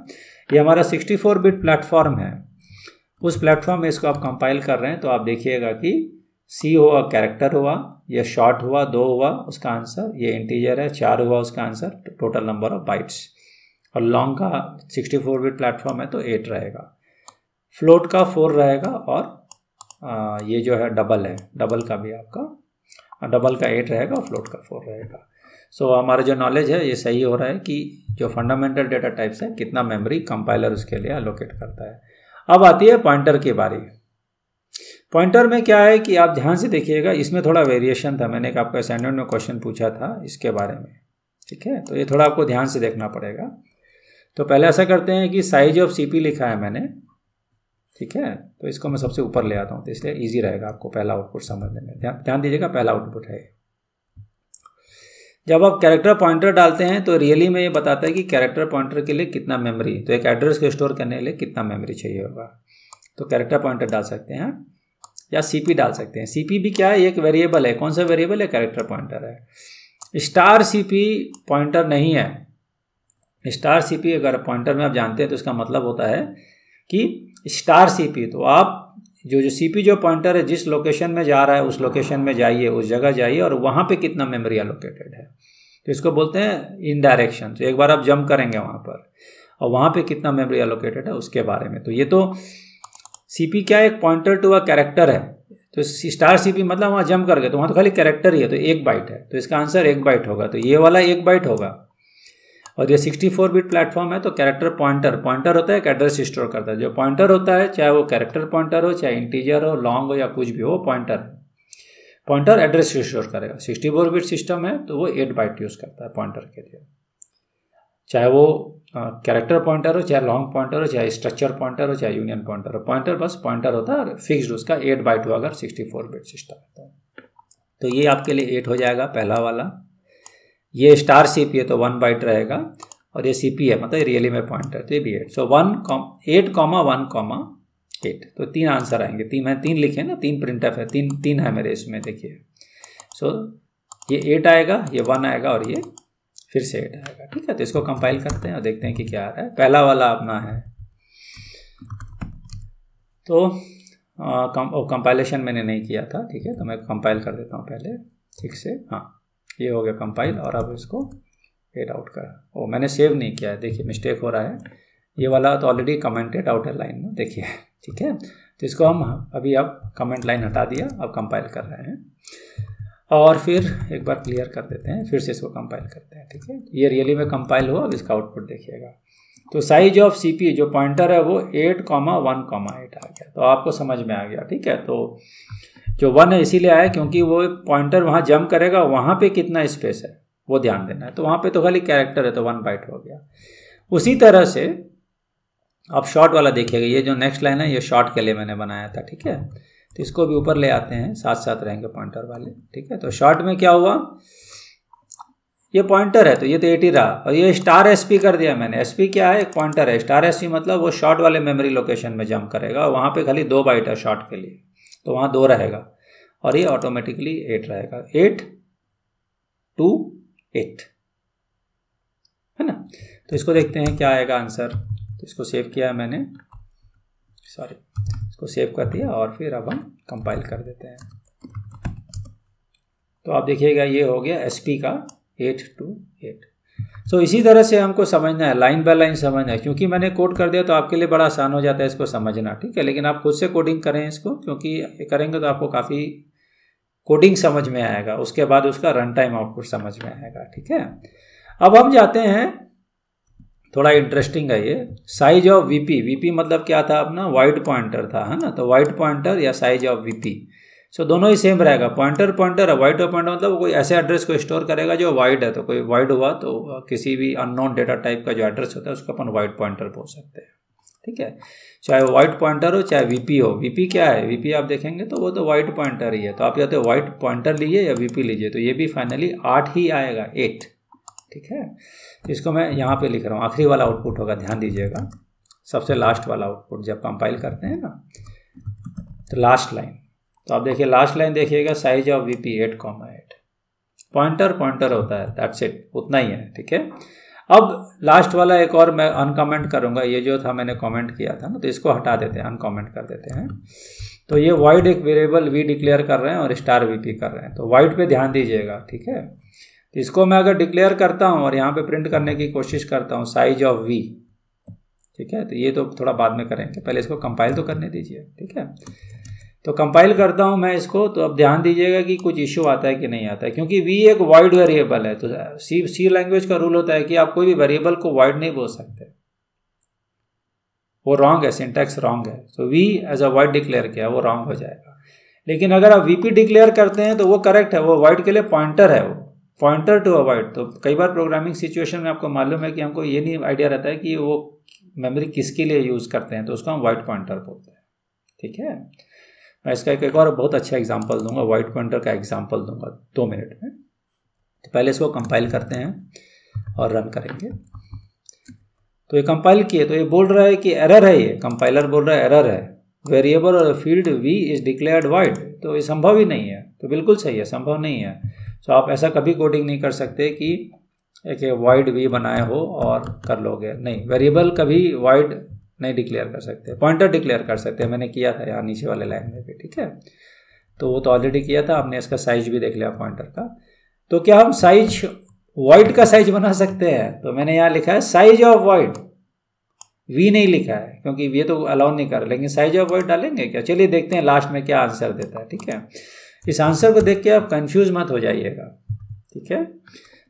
A: ये हमारा 64 बिट प्लेटफॉर्म है उस प्लेटफॉर्म में इसको आप कंपाइल कर रहे हैं तो आप देखिएगा कि सी हुआ कैरेक्टर हुआ या शॉर्ट हुआ दो हुआ उसका आंसर ये इंटीजर है चार हुआ उसका answer total number of bytes और लॉन्ग का 64 बिट प्लेटफॉर्म है तो एट रहेगा फ्लोट का फोर रहेगा और आ, ये जो है डबल है डबल का भी आपका डबल का एट रहेगा और फ्लोट का फोर रहेगा सो so, हमारा जो नॉलेज है ये सही हो रहा है कि जो फंडामेंटल डेटा टाइप्स है कितना मेमोरी कंपाइलर उसके लिए अलोकेट करता है अब आती है पॉइंटर की बारी पॉइंटर में क्या है कि आप ध्यान से देखिएगा इसमें थोड़ा वेरिएशन था मैंने आपका असाइनमेंट में क्वेश्चन पूछा था इसके बारे में ठीक है तो ये थोड़ा आपको ध्यान से देखना पड़ेगा तो पहले ऐसा करते हैं कि साइज ऑफ पी लिखा है मैंने ठीक है तो इसको मैं सबसे ऊपर ले आता हूँ तो इसलिए ईजी रहेगा आपको पहला आउटपुट समझने में ध्यान ध्यान दीजिएगा पहला आउटपुट है जब आप कैरेक्टर पॉइंटर डालते हैं तो रियली में ये बताता है कि कैरेक्टर पॉइंटर के लिए कितना मेमोरी तो एक एड्रेस को स्टोर करने के लिए कितना मेमोरी चाहिए होगा तो कैरेक्टर पॉइंटर डाल सकते हैं या सीपी डाल सकते हैं सीपी भी क्या है एक वेरिएबल है कौन सा वेरिएबल है कैरेक्टर पॉइंटर है स्टार सीपी पॉइंटर नहीं है स्टार सीपी अगर पॉइंटर में आप जानते हैं तो इसका मतलब होता है कि स्टार सीपी तो आप जो जो सीपी जो पॉइंटर है जिस लोकेशन में जा रहा है उस लोकेशन में जाइए उस जगह जाइए और वहाँ पे कितना मेमोरी एलोकेटेड है तो इसको बोलते हैं इन डायरेक्शन तो एक बार आप जंप करेंगे वहाँ पर और वहाँ पे कितना मेमोरी एलोकेटेड है उसके बारे में तो ये तो सीपी क्या एक पॉइंटर टू अ कैरेक्टर है तो स्टार सीपी मतलब वहाँ जम करके तो वहाँ तो खाली कैरेक्टर ही है तो एक बाइट है तो इसका आंसर एक बाइट होगा तो ये वाला एक बाइट होगा और ये 64 बिट प्लेटफॉर्म है तो कैरेक्टर पॉइंटर पॉइंटर होता है एक एड्रेस स्टोर करता है जो पॉइंटर होता है चाहे वो कैरेक्टर पॉइंटर हो चाहे इंटीजर हो लॉन्ग हो या कुछ भी हो पॉइंटर पॉइंटर एड्रेस स्टोर करेगा 64 बिट सिस्टम है तो वो 8 बाइट यूज़ करता है पॉइंटर के लिए चाहे वो कैरेक्टर पॉइंटर हो चाहे लॉन्ग पॉइंटर हो चाहे स्ट्रक्चर पॉइंटर हो चाहे यूनियन पॉइंटर हो पॉइंटर बस पॉइंटर होता है और फिक्स उसका एट बाई टू अगर सिक्सटी फोर बिट सिस्टम होता है तो।, तो ये आपके लिए एट हो जाएगा पहला वाला ये स्टार सी पी है तो वन बाइट रहेगा और ये सी पी है मतलब रियली में पॉइंटर तो ये भी eight so one comma eight comma one comma eight तो तीन आंसर आएंगे तीन मैं तीन लिखे ना तीन प्रिंट है तीन तीन है मेरे इसमें देखिए सो so, ये एट आएगा ये वन आएगा और ये फिर से एट आएगा ठीक है तो इसको कंपाइल करते हैं और देखते हैं कि क्या आ रहा है पहला वाला अपना है तो कंपाइलेशन मैंने नहीं किया था ठीक है तो मैं कंपाइल कर देता हूँ पहले ठीक से हाँ ये हो गया कंपाइल और अब इसको एड आउट कर ओ मैंने सेव नहीं किया है देखिए मिस्टेक हो रहा है ये वाला तो ऑलरेडी कमेंटेड आउटर लाइन में देखिए ठीक है तो इसको हम अभी अब कमेंट लाइन हटा दिया अब कंपाइल कर रहे हैं और फिर एक बार क्लियर कर देते हैं फिर से इसको कंपाइल करते हैं ठीक है ये रियली में कंपाइल हुआ अब इसका आउटपुट देखिएगा तो साइज ऑफ सी जो पॉइंटर है वो eight comma one comma eight आ गया तो आपको समझ में आ गया ठीक है तो जो वन है इसीलिए आया क्योंकि वो पॉइंटर वहाँ जम करेगा वहाँ पे कितना स्पेस है वो ध्यान देना है तो वहाँ पे तो खाली कैरेक्टर है तो वन बाइट हो गया उसी तरह से आप शॉर्ट वाला देखिएगा ये जो नेक्स्ट लाइन है ये शॉर्ट के लिए मैंने बनाया था ठीक है तो इसको भी ऊपर ले आते हैं साथ साथ रहेंगे पॉइंटर वाले ठीक है तो शॉर्ट में क्या हुआ ये पॉइंटर है तो ये तो एटी रहा और ये स्टार एस पी कर दिया मैंने एस पी क्या है एक पॉइंटर है स्टार एस पी मतलब वो शॉर्ट वाले मेमोरी लोकेशन में जंप करेगा और वहाँ पे खाली दो बाइट है शॉर्ट के लिए तो वहाँ दो रहेगा और ये ऑटोमेटिकली एट रहेगा एट टू एट है ना तो इसको देखते हैं क्या आएगा आंसर तो इसको सेव किया है मैंने सॉरी इसको सेव कर दिया और फिर अब हम कंपाइल कर देते हैं तो आप देखिएगा ये हो गया एस का एट टू एट सो इसी तरह से हमको समझना है लाइन बाय लाइन समझना है क्योंकि मैंने कोड कर दिया तो आपके लिए बड़ा आसान हो जाता है इसको समझना ठीक है लेकिन आप खुद से कोडिंग करें इसको क्योंकि करेंगे तो आपको काफ़ी कोडिंग समझ में आएगा उसके बाद उसका रन टाइम आउटपुट समझ में आएगा ठीक है अब हम जाते हैं थोड़ा इंटरेस्टिंग है ये साइज ऑफ वीपी वीपी मतलब क्या था अपना वाइड पॉइंटर था है ना तो वाइड पॉइंटर या साइज ऑफ वीपी सो दोनों ही सेम रहेगा पॉइंटर पॉइंटर वाइड और पॉइंटर मतलब कोई ऐसे एड्रेस को स्टोर करेगा जो वाइड है तो कोई वाइड हुआ तो किसी भी अननोन डेटा टाइप का जो एड्रेस होता है उसको अपन वाइड पॉइंटर बोल सकते हैं ठीक है चाहे वो वाइट पॉइंटर हो चाहे वीपी हो वीपी क्या है वीपी आप देखेंगे तो वो तो वाइट पॉइंटर ही है तो आप या तो वाइट पॉइंटर लीजिए या वीपी लीजिए तो ये भी फाइनली आठ ही आएगा एट ठीक है इसको मैं यहाँ पे लिख रहा हूँ आखिरी वाला आउटपुट होगा ध्यान दीजिएगा सबसे लास्ट वाला आउटपुट जब कंपाइल करते हैं ना तो लास्ट लाइन तो आप देखिए लास्ट लाइन देखिएगा size of v p eight comma eight pointer pointer होता है दैट्स इट उतना ही है ठीक है अब लास्ट वाला एक और मैं अनकमेंट करूँगा ये जो था मैंने कमेंट किया था ना तो इसको हटा देते हैं अनकमेंट कर देते हैं तो ये वाइड एक वेरिएबल वी डिक्लेयर कर रहे हैं और स्टार वी पी कर रहे हैं तो वाइड पे ध्यान दीजिएगा ठीक है तो इसको मैं अगर डिक्लेयर करता हूँ और यहाँ पे प्रिंट करने की कोशिश करता हूँ साइज ऑफ वी ठीक है तो ये तो थोड़ा बाद में करेंगे पहले इसको कंपाइल तो करने दीजिए ठीक है तो कंपाइल करता हूँ मैं इसको तो अब ध्यान दीजिएगा कि कुछ इश्यू आता है कि नहीं आता है क्योंकि वी एक वाइड वेरिएबल है तो सी सी लैंग्वेज का रूल होता है कि आप कोई भी वेरिएबल को वाइड नहीं बोल सकते वो रॉन्ग है सिंटेक्स रॉन्ग है तो we as a void declare किया वो रॉन्ग हो जाएगा लेकिन अगर आप वीपी डिक्लेयर करते हैं तो वो करेक्ट है वो वाइड के लिए पॉइंटर है वो पॉइंटर टू अवॉइड तो कई बार प्रोग्रामिंग सिचुएशन में आपको मालूम है कि हमको ये नहीं आइडिया रहता है कि वो मेमोरी किसके लिए यूज़ करते हैं तो उसको हम वाइट पॉइंटर बोलते हैं ठीक है मैं इसका एक, एक और बहुत अच्छा एग्जाम्पल दूंगा वाइट पॉइंटर का एग्जाम्पल दूंगा दो मिनट में तो पहले इसको कंपाइल करते हैं और रन करेंगे तो ये कंपाइल किए तो ये बोल रहा है कि एरर है ये कंपाइलर बोल रहा है एरर है वेरिएबल और field v is declared void तो ये संभव ही नहीं है तो बिल्कुल सही है संभव नहीं है सो आप ऐसा कभी कोडिंग नहीं कर सकते कि एक वाइड वी बनाए हो और कर लोगे नहीं वेरिएबल कभी वाइड नहीं डिक्लेयर कर सकते पॉइंटर डिक्लेयर कर सकते मैंने किया था यहाँ नीचे वाले लाइन में भी ठीक है तो वो तो ऑलरेडी किया था हमने इसका साइज भी देख लिया पॉइंटर का तो क्या हम साइज वाइड का साइज बना सकते हैं तो मैंने यहाँ लिखा है साइज ऑफ वाइड वी नहीं लिखा है क्योंकि ये तो अलाउ नहीं कर लेकिन साइज ऑफ वाइड डालेंगे क्या चलिए देखते हैं लास्ट में क्या आंसर देता है ठीक है इस आंसर को देख के आप कंफ्यूज मत हो जाइएगा ठीक है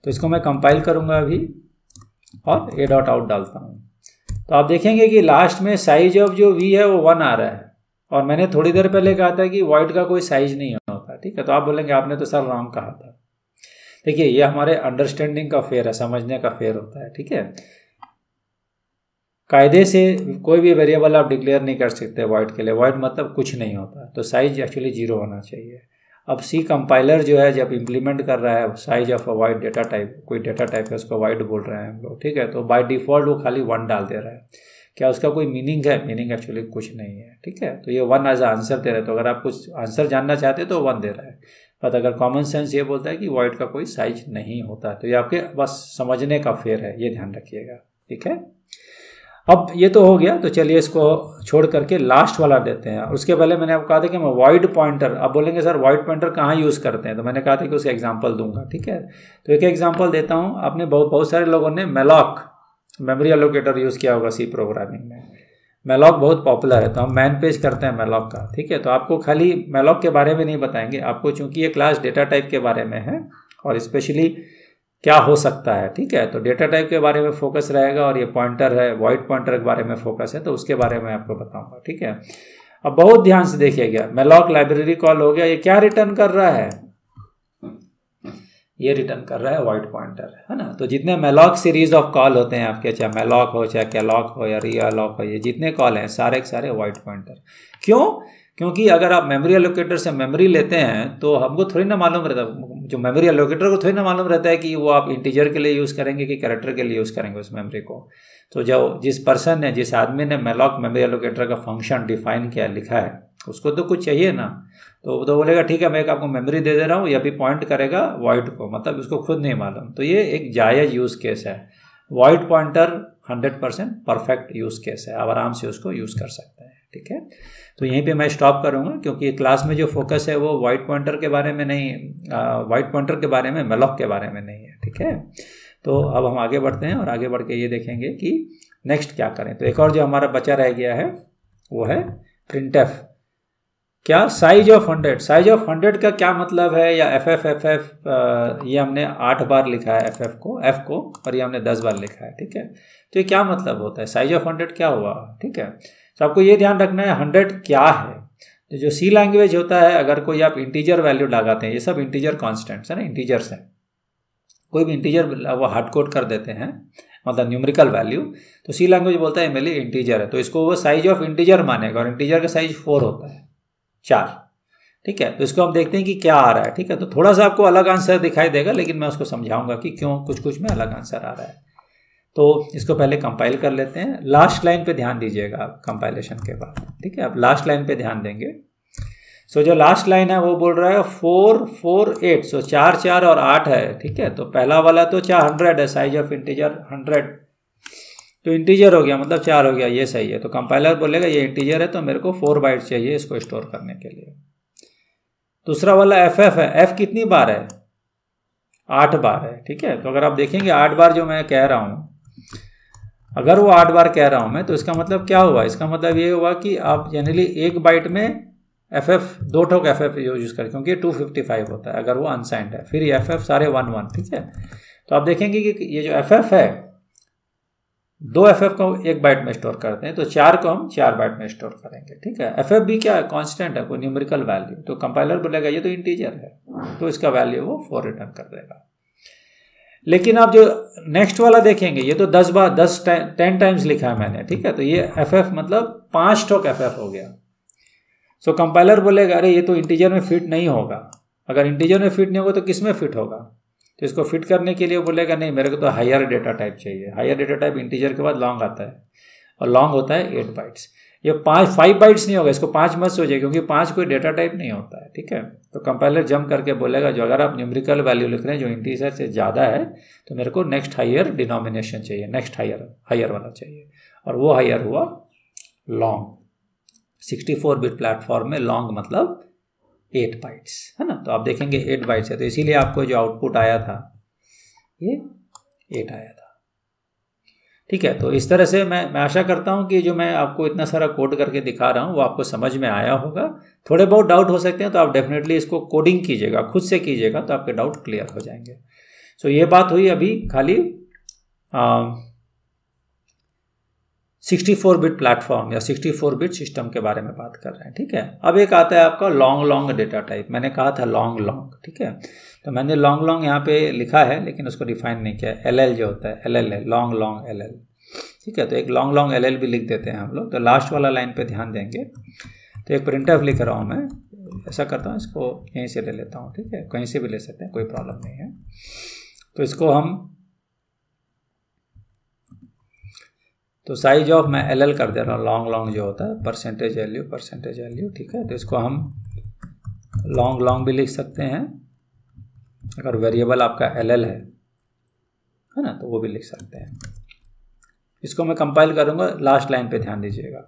A: तो इसको मैं कंपाइल करूंगा अभी और ए डॉट आउट डालता हूँ तो आप देखेंगे कि लास्ट में साइज ऑफ जो वी है वो वन आ रहा है और मैंने थोड़ी देर पहले कहा था कि वाइट का कोई साइज नहीं होता ठीक है तो आप बोलेंगे आपने तो सर राम कहा था देखिए ये हमारे अंडरस्टैंडिंग का फेयर है समझने का फेयर होता है ठीक है कायदे से कोई भी वेरिएबल आप डिक्लेयर नहीं कर सकते वाइट के लिए वाइट मतलब कुछ नहीं होता तो साइज एक्चुअली जीरो होना चाहिए अब सी कंपाइलर जो है जब इम्प्लीमेंट कर रहा है size of a void data type कोई डेटा टाइप है उसको वाइड बोल रहे हैं हम लोग ठीक है तो बाय डिफॉल्ट वो खाली वन डाल दे रहा है क्या उसका कोई मीनिंग है मीनिंग एक्चुअली कुछ नहीं है ठीक है तो ये वन एज आंसर दे रहा है तो अगर आप कुछ आंसर जानना चाहते तो वन दे रहा है बट अगर कॉमन सेंस ये बोलता है कि वाइड का कोई साइज नहीं होता तो ये आपके बस समझने का फेयर है ये ध्यान रखिएगा ठीक है अब ये तो हो गया तो चलिए इसको छोड़ करके लास्ट वाला देते हैं और उसके पहले मैंने आपको कहा था कि मैं वाइड पॉइंटर अब बोलेंगे सर वाइड पॉइंटर कहाँ यूज़ करते हैं तो मैंने कहा था कि उसे एग्जाम्पल दूंगा ठीक है तो एक एग्जाम्पल देता हूँ आपने बहुत बहुत सारे लोगों ने मेलॉक मेमोरी एलोकेटर यूज़ किया होगा सी प्रोग्रामिंग में मेलॉक बहुत पॉपुलर है तो हम मैन पेज करते हैं मेलॉक का ठीक है तो आपको खाली मेलॉक के बारे में नहीं बताएंगे आपको चूंकि ये क्लास डेटा टाइप के बारे में है और स्पेशली क्या हो सकता है ठीक है तो डेटा टाइप के बारे में फोकस रहेगा और ये पॉइंटर है वाइट पॉइंटर के बारे में फोकस है तो उसके बारे में आपको बताऊंगा ठीक है अब बहुत ध्यान से देखिएगा मेलॉक लाइब्रेरी कॉल हो गया ये क्या रिटर्न कर रहा है ये रिटर्न कर रहा है वाइट पॉइंटर है ना तो जितने मेलॉक सीरीज ऑफ कॉल होते हैं आपके चाहे मेलॉक हो चाहे कैलॉक हो या रियालॉक हो ये जितने कॉल हैं सारे के सारे वाइट पॉइंटर क्यों क्योंकि अगर आप मेमोरी एलोकेटर से मेमोरी लेते हैं तो हमको थोड़ी ना मालूम रहता जो मेमोरी एलोकेटर को थोड़ी ना मालूम रहता है कि वो आप इंटीजर के लिए यूज़ करेंगे कि कैरेक्टर के लिए यूज़ करेंगे उस मेमोरी को तो जब जिस पर्सन ने जिस आदमी ने मेलॉक मेमोरी एलोकेटर का फंक्शन डिफाइन किया लिखा है उसको तो कुछ चाहिए ना तो तो बोलेगा ठीक है मैं एक आपको मेमोरी दे दे रहा हूँ या भी पॉइंट करेगा वाइट को मतलब उसको खुद नहीं मालूम तो ये एक जायज़ यूज़ केस है void pointer hundred percent perfect use case है आप आराम से उसको यूज़ कर सकते हैं ठीक है तो यहीं पे मैं स्टॉप करूँगा क्योंकि क्लास में जो फोकस है वो वाइट पॉइंटर के बारे में नहीं वाइट पॉइंटर के बारे में मेलॉक के बारे में नहीं है ठीक है तो अब हम आगे बढ़ते हैं और आगे बढ़ के ये देखेंगे कि नेक्स्ट क्या करें तो एक और जो हमारा बचा रह गया है वो है प्रिंट क्या size of hundred size of hundred का क्या मतलब है या एफ एफ एफ एफ ये हमने आठ बार लिखा है एफ एफ को एफ को और ये हमने दस बार लिखा है ठीक है तो ये क्या मतलब होता है साइज ऑफ हंड्रेड क्या हुआ ठीक है तो आपको ये ध्यान रखना है हंड्रेड क्या है तो जो सी लैंग्वेज होता है अगर कोई आप इंटीजर वैल्यू लगाते हैं ये सब इंटीजर कॉन्स्टेंट्स है ना इंटीजर्स हैं कोई भी इंटीजर वो हार्ड कोड कर देते हैं मतलब न्यूमरिकल वैल्यू तो सी लैंग्वेज बोलता है मेरे इंटीजर है तो इसको वो साइज ऑफ इंटीजर मानेगा और इंटीजर का साइज फोर होता है चार ठीक है तो इसको हम देखते हैं कि क्या आ रहा है ठीक है तो थोड़ा सा आपको अलग आंसर दिखाई देगा लेकिन मैं उसको समझाऊंगा कि क्यों कुछ कुछ में अलग आंसर आ रहा है तो इसको पहले कंपाइल कर लेते हैं लास्ट लाइन पे ध्यान दीजिएगा आप कंपाइलेशन के बाद ठीक है आप लास्ट लाइन पे ध्यान देंगे सो so, जो लास्ट लाइन है वो बोल रहा है फोर फोर एट सो चार चार और आठ है ठीक है तो पहला वाला तो चार हंड्रेड है साइज ऑफ इंटीजर हंड्रेड तो इंटीजर हो गया मतलब चार हो गया ये सही है तो कंपाइलर बोलेगा ये इंटीजर है तो मेरे को फोर बाइट चाहिए इसको स्टोर करने के लिए दूसरा वाला एफ एफ है एफ कितनी बार है आठ बार है ठीक है तो अगर आप देखेंगे आठ बार जो मैं कह रहा हूँ अगर वो आठ बार कह रहा हूँ मैं तो इसका मतलब क्या हुआ इसका मतलब ये हुआ कि आप जनरली एक बाइट में एफ एफ दो ठोक एफ एफ यूज करें क्योंकि टू फिफ्टी फाइव होता है अगर वो अनसाइंड है फिर एफ एफ सारे वन वन ठीक है तो आप देखेंगे कि ये जो एफ एफ है दो एफ एफ को एक बाइट में स्टोर करते हैं तो चार को हम चार बाइट में स्टोर करेंगे ठीक है एफ एफ भी क्या है कॉन्स्टेंट है कोई न्यूमेरिकल वैल्यू तो कंपाइलर बोलेगा ये तो इंटीजर है तो इसका वैल्यू वो फोर रिटर्न कर देगा लेकिन आप जो नेक्स्ट वाला देखेंगे ये तो दस बार दस टेन टाइम्स लिखा है मैंने ठीक है तो ये एफ एफ मतलब पांच स्टॉक एफ एफ हो गया सो कंपाइलर बोलेगा अरे ये तो इंटीजर में फिट नहीं होगा अगर इंटीजर में फिट नहीं होगा तो किस में फिट होगा तो इसको फिट करने के लिए बोलेगा नहीं मेरे को तो हायर डेटा टाइप चाहिए हायर डेटा टाइप इंटीजर के बाद लॉन्ग आता है और लॉन्ग होता है एट बाइट्स ये पाँच फाइव बाइट्स नहीं होगा इसको पाँच मत जाए क्योंकि पाँच कोई डेटा टाइप नहीं होता है ठीक है तो कंपाइलर जंप करके बोलेगा जो अगर आप न्यूमरिकल वैल्यू लिख रहे हैं जो इंटीजर से ज़्यादा है तो मेरे को नेक्स्ट हायर डिनोमिनेशन चाहिए नेक्स्ट हायर हायर वाला चाहिए और वो हायर हुआ long sixty four bit platform में लॉन्ग मतलब एट बाइट्स है ना तो आप देखेंगे एट बाइट्स है तो इसीलिए आपको जो आउटपुट आया था ये एट आया था ठीक है तो इस तरह से मैं मैं आशा करता हूँ कि जो मैं आपको इतना सारा कोड करके दिखा रहा हूँ वो आपको समझ में आया होगा थोड़े बहुत डाउट हो सकते हैं तो आप डेफिनेटली इसको कोडिंग कीजिएगा खुद से कीजिएगा तो आपके डाउट क्लियर हो जाएंगे सो so, ये बात हुई अभी खाली आ, 64 बिट प्लेटफॉर्म या 64 बिट सिस्टम के बारे में बात कर रहे हैं ठीक है अब एक आता है आपका लॉन्ग लॉन्ग डेटा टाइप मैंने कहा था लॉन्ग लॉन्ग ठीक है तो मैंने लॉन्ग लॉन्ग यहाँ पे लिखा है लेकिन उसको डिफाइन नहीं किया एल एल जो होता है L L long long L L ठीक है तो एक लॉन्ग लॉन्ग एल एल भी लिख देते हैं हम लोग तो लास्ट वाला लाइन पर ध्यान देंगे तो एक प्रिंट ऑफ लिख रहा हूँ मैं ऐसा करता हूँ इसको यहीं से ले लेता हूँ ठीक है कहीं से भी ले सकते हैं कोई प्रॉब्लम नहीं है तो इसको हम तो साइज ऑफ मैं एल एल कर दे रहा हूँ लॉन्ग लॉन्ग जो होता है परसेंटेज वैल्यू परसेंटेज वैल्यू ठीक है तो इसको हम लॉन्ग लॉन्ग भी लिख सकते हैं अगर वेरिएबल आपका एल एल है है ना तो वो भी लिख सकते हैं इसको मैं कंपाइल करूंगा लास्ट लाइन पे ध्यान दीजिएगा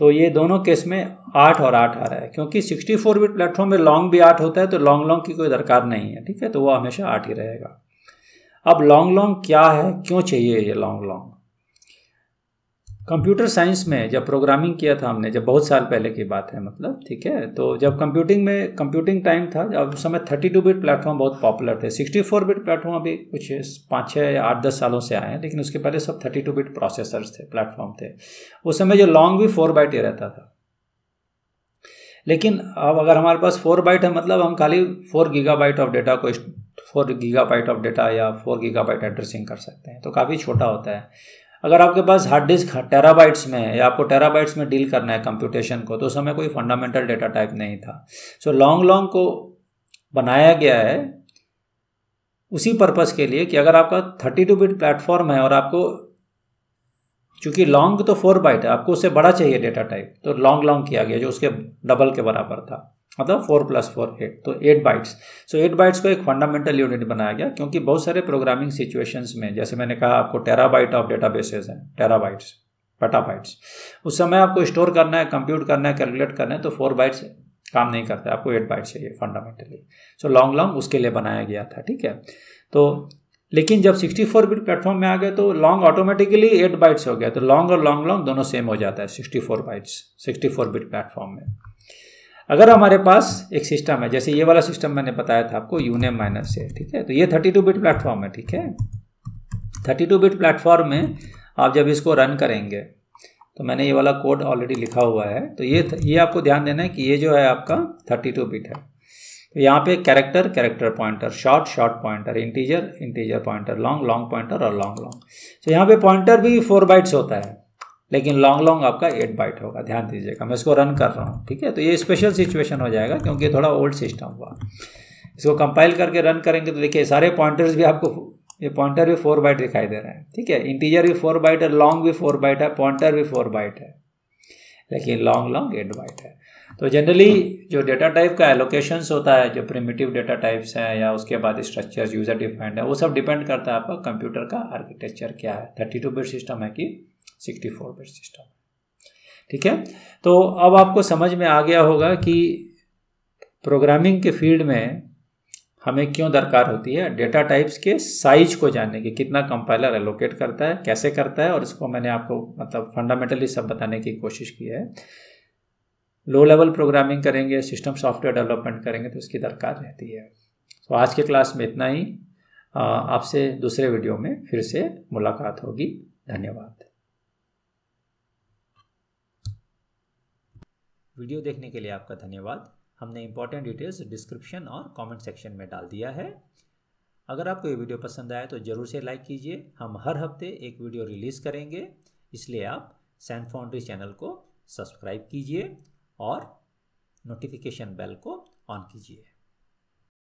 A: तो ये दोनों केस में आठ और आठ आ रहा है क्योंकि सिक्सटी फोर बिट प्लेटफॉर्म में लॉन्ग भी आठ होता है तो लॉन्ग लॉन्ग की कोई दरकार नहीं है ठीक है तो वो हमेशा आठ ही रहेगा अब लॉन्ग लॉन्ग क्या है क्यों चाहिए ये लॉन्ग लॉन्ग कंप्यूटर साइंस में जब प्रोग्रामिंग किया था हमने जब बहुत साल पहले की बात है मतलब ठीक है तो जब कंप्यूटिंग में कंप्यूटिंग टाइम था जब उस समय थर्टी टू बिट प्लेटफॉर्म बहुत पॉपुलर थे सिक्सटी फोर बिट प्लेटफॉर्म अभी कुछ पाँच छः या आठ दस सालों से आए हैं लेकिन उसके पहले सब थर्टी टू बिट प्रोसेसर्स थे प्लेटफॉर्म थे उस समय जो लॉन्ग भी फोर बाइट ही रहता था लेकिन अब अगर हमारे पास फोर बाइट है मतलब हम खाली four giga byte of data को फोर गीगाबाइट ऑफ डेटा या फोर गीगा बाइट एड्रेसिंग कर सकते हैं तो काफ़ी छोटा होता है अगर आपके पास हार्ड डिस्क हाँ, टेराबाइट्स में है या आपको टेराबाइट्स में डील करना है कंप्यूटेशन को तो उस समय कोई फंडामेंटल डेटा टाइप नहीं था सो लॉन्ग लॉन्ग को बनाया गया है उसी पर्पज़ के लिए कि अगर आपका थर्टी टू बिट प्लेटफॉर्म है और आपको चूंकि लॉन्ग तो फोर बाइट है आपको उससे बड़ा चाहिए डेटा टाइप तो लॉन्ग लॉन्ग किया गया जो उसके डबल के बराबर था मतलब फोर प्लस फोर एट तो eight bytes so eight bytes को एक फंडामेंटल यूनिट बनाया गया क्योंकि बहुत सारे प्रोग्रामिंग सिचुएशंस में जैसे मैंने कहा आपको टेराबाइट ऑफ डेटा बेसेज हैं टेराबाइट्स बाइट्स उस समय आपको स्टोर करना है कंप्यूट करना है कैलकुलेट करना है तो फोर बाइट्स काम नहीं करता आपको एट बाइट्स चाहिए फंडामेंटली सो लॉन्ग लॉन्ग उसके लिए बनाया गया था ठीक है तो लेकिन जब 64 बिट प्लेटफॉर्म में आ गए तो लॉन्ग ऑटोमेटिकली एट बाइट्स हो गया तो लॉन्ग और लॉन्ग लॉन्ग दोनों सेम हो जाता है 64 bytes sixty four bit platform में अगर हमारे पास एक सिस्टम है जैसे ये वाला सिस्टम मैंने बताया था आपको यूनेम माइनस से ठीक है तो ये 32 बिट प्लेटफॉर्म है ठीक है 32 बिट प्लेटफॉर्म में आप जब इसको रन करेंगे तो मैंने ये वाला कोड ऑलरेडी लिखा हुआ है तो ये ये आपको ध्यान देना है कि ये जो है आपका टू बिट है तो यहाँ पे character character pointer short short pointer integer integer pointer long long pointer और लॉन्ग लॉन्ग तो यहाँ पे पॉइंटर भी फोर बाइट्स होता है लेकिन लॉन्ग लॉन्ग आपका एट बाइट होगा ध्यान दीजिएगा मैं इसको रन कर रहा हूँ ठीक है तो ये स्पेशल सिचुएशन हो जाएगा क्योंकि थोड़ा ओल्ड सिस्टम हुआ इसको कंपाइल करके रन करेंगे तो देखिए सारे पॉइंटर्स भी आपको ये पॉइंटर भी फोर बाइट दिखाई दे रहे हैं ठीक है इंटीजर भी फोर बाइट है लॉन्ग भी फोर बाइट है पॉइंटर भी फोर बाइट है लेकिन लॉन्ग लॉन्ग एट बाइट है तो जनरली जो डेटा टाइप का एलोकेशंस होता है जो प्रिमिटिव डेटा टाइप्स हैं या उसके बाद स्ट्रक्चर्स यूज़र डिफाइंड है वो सब डिपेंड करता है आपका कंप्यूटर का आर्किटेक्चर क्या है थर्टी टू बिट सिस्टम है कि सिक्सटी फोर बिट सिस्टम ठीक है तो अब आपको समझ में आ गया होगा कि प्रोग्रामिंग के फील्ड में हमें क्यों दरकार होती है डेटा टाइप्स के साइज को जानने की कितना कंपाइलर एलोकेट करता है कैसे करता है और इसको मैंने आपको मतलब फंडामेंटली सब बताने की कोशिश की है लो लेवल प्रोग्रामिंग करेंगे सिस्टम सॉफ्टवेयर डेवलपमेंट करेंगे तो इसकी दरकार रहती है तो आज के क्लास में इतना ही आपसे दूसरे वीडियो में फिर से मुलाकात होगी धन्यवाद वीडियो देखने के लिए आपका धन्यवाद हमने इंपॉर्टेंट डिटेल्स डिस्क्रिप्शन और कमेंट सेक्शन में डाल दिया है अगर आपको ये वीडियो पसंद आया तो ज़रूर से लाइक कीजिए हम हर हफ्ते एक वीडियो रिलीज़ करेंगे इसलिए आप सैन फाउंड्री चैनल को सब्सक्राइब कीजिए और नोटिफिकेशन बेल को ऑन कीजिए